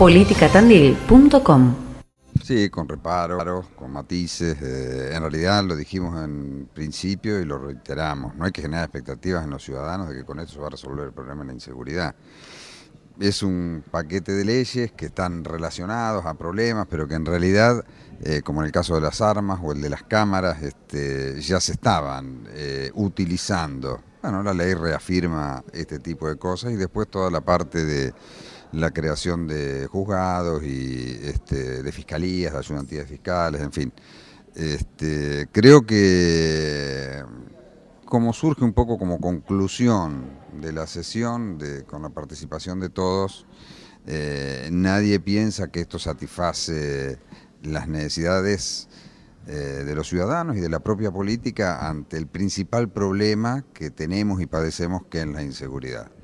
politicatandil.com. Sí, con reparos, con matices. Eh, en realidad lo dijimos en principio y lo reiteramos. No hay que generar expectativas en los ciudadanos de que con esto se va a resolver el problema de la inseguridad. Es un paquete de leyes que están relacionados a problemas, pero que en realidad, eh, como en el caso de las armas o el de las cámaras, este, ya se estaban eh, utilizando. Bueno, la ley reafirma este tipo de cosas y después toda la parte de la creación de juzgados y este, de fiscalías, de ayuntamientos fiscales, en fin. Este, creo que como surge un poco como conclusión de la sesión, de, con la participación de todos, eh, nadie piensa que esto satisface las necesidades eh, de los ciudadanos y de la propia política ante el principal problema que tenemos y padecemos, que es la inseguridad.